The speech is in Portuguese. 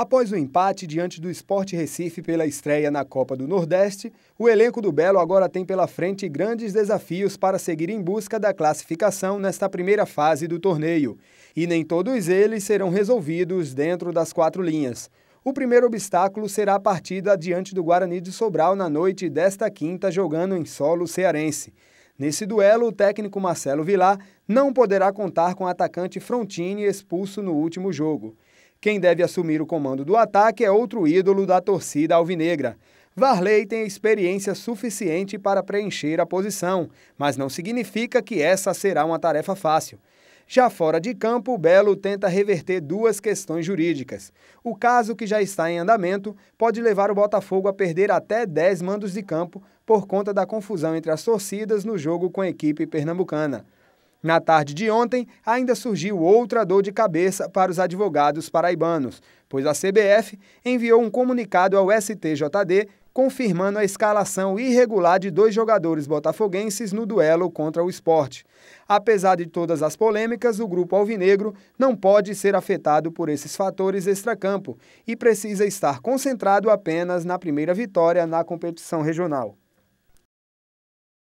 Após o um empate diante do Sport Recife pela estreia na Copa do Nordeste, o elenco do Belo agora tem pela frente grandes desafios para seguir em busca da classificação nesta primeira fase do torneio. E nem todos eles serão resolvidos dentro das quatro linhas. O primeiro obstáculo será a partida diante do Guarani de Sobral na noite desta quinta, jogando em solo cearense. Nesse duelo, o técnico Marcelo Vilar não poderá contar com o atacante Frontini expulso no último jogo. Quem deve assumir o comando do ataque é outro ídolo da torcida alvinegra. Varley tem experiência suficiente para preencher a posição, mas não significa que essa será uma tarefa fácil. Já fora de campo, o Belo tenta reverter duas questões jurídicas. O caso que já está em andamento pode levar o Botafogo a perder até 10 mandos de campo por conta da confusão entre as torcidas no jogo com a equipe pernambucana. Na tarde de ontem, ainda surgiu outra dor de cabeça para os advogados paraibanos, pois a CBF enviou um comunicado ao STJD confirmando a escalação irregular de dois jogadores botafoguenses no duelo contra o esporte. Apesar de todas as polêmicas, o grupo alvinegro não pode ser afetado por esses fatores extracampo e precisa estar concentrado apenas na primeira vitória na competição regional.